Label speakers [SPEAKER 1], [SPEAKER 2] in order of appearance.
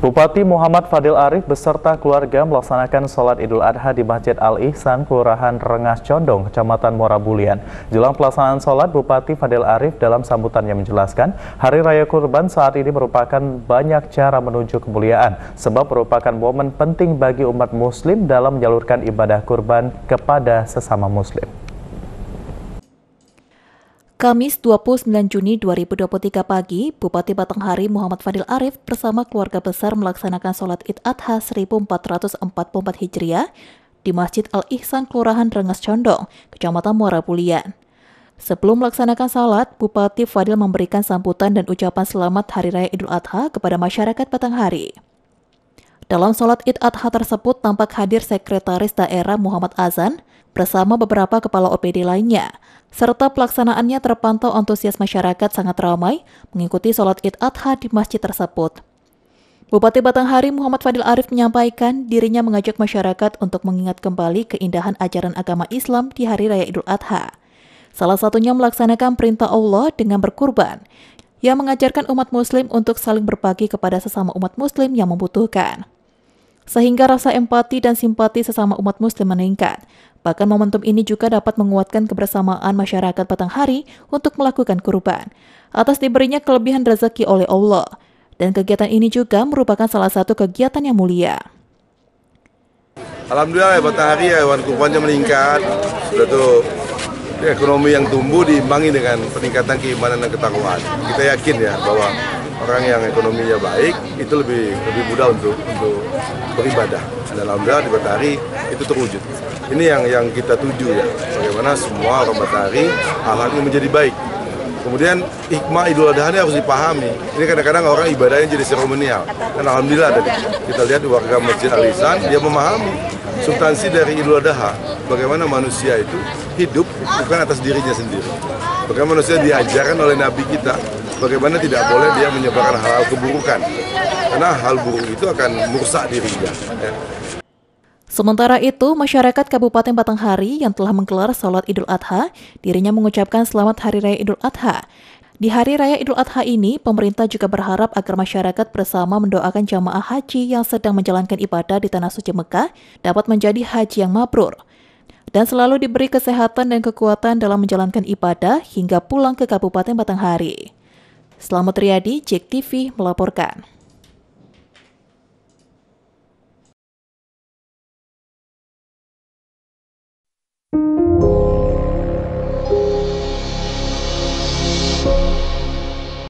[SPEAKER 1] Bupati Muhammad Fadil Arif beserta keluarga melaksanakan sholat idul adha di Masjid Al-Ihsan, Kelurahan Rengas Condong, Kecamatan Morabulian. Jelang pelaksanaan sholat, Bupati Fadil Arif dalam sambutannya menjelaskan, Hari Raya Kurban saat ini merupakan banyak cara menuju kemuliaan, sebab merupakan momen penting bagi umat muslim dalam menyalurkan ibadah kurban kepada sesama muslim.
[SPEAKER 2] Kamis 29 Juni 2023 pagi, Bupati Batanghari Muhammad Fadil Arif bersama keluarga besar melaksanakan sholat Id Adha 1444 Hijriah di Masjid Al-Ihsan, Kelurahan Rengas Condong, Kecamatan Muara Pulian. Sebelum melaksanakan salat, Bupati Fadil memberikan sambutan dan ucapan selamat Hari Raya Idul Adha kepada masyarakat Batanghari. Dalam sholat Id Adha tersebut tampak hadir Sekretaris Daerah Muhammad Azan bersama beberapa kepala OPD lainnya, serta pelaksanaannya terpantau antusias masyarakat sangat ramai mengikuti sholat Id Adha di masjid tersebut. Bupati Batanghari Muhammad Fadil Arif menyampaikan dirinya mengajak masyarakat untuk mengingat kembali keindahan ajaran agama Islam di Hari Raya Idul Adha. Salah satunya melaksanakan perintah Allah dengan berkurban, yang mengajarkan umat muslim untuk saling berbagi kepada sesama umat muslim yang membutuhkan sehingga rasa empati dan simpati sesama umat muslim meningkat. Bahkan momentum ini juga dapat menguatkan kebersamaan masyarakat petang hari untuk melakukan kurban, atas diberinya kelebihan rezeki oleh Allah. Dan kegiatan ini juga merupakan salah satu kegiatan yang mulia.
[SPEAKER 3] Alhamdulillah ya petang hari ya hewan kurbannya meningkat. Sudah tuh ekonomi yang tumbuh diimbangi dengan peningkatan keimanan dan ketakwaan. Kita yakin ya bahwa orang yang ekonominya baik itu lebih lebih mudah untuk untuk beribadah dan alhamdulillah di Batari itu terwujud ini yang yang kita tuju ya bagaimana semua orang Batari alatnya menjadi baik kemudian hikmah Idul Adha ini harus dipahami ini kadang-kadang orang ibadahnya jadi seremonial dan alhamdulillah tadi kita lihat warga Masjid Alisan dia memahami substansi dari Idul Adha bagaimana manusia itu hidup bukan atas dirinya sendiri bagaimana manusia diajarkan oleh Nabi kita Bagaimana tidak boleh dia menyebarkan hal-hal keburukan karena hal buruk itu akan merusak dirinya. Ya.
[SPEAKER 2] Sementara itu, masyarakat Kabupaten Batanghari yang telah menggelar sholat Idul Adha, dirinya mengucapkan selamat Hari Raya Idul Adha. Di Hari Raya Idul Adha ini, pemerintah juga berharap agar masyarakat bersama mendoakan jamaah haji yang sedang menjalankan ibadah di Tanah Suci Mekah dapat menjadi haji yang mabrur dan selalu diberi kesehatan dan kekuatan dalam menjalankan ibadah hingga pulang ke Kabupaten Batanghari. Selamat Riyadi, JEK TV melaporkan.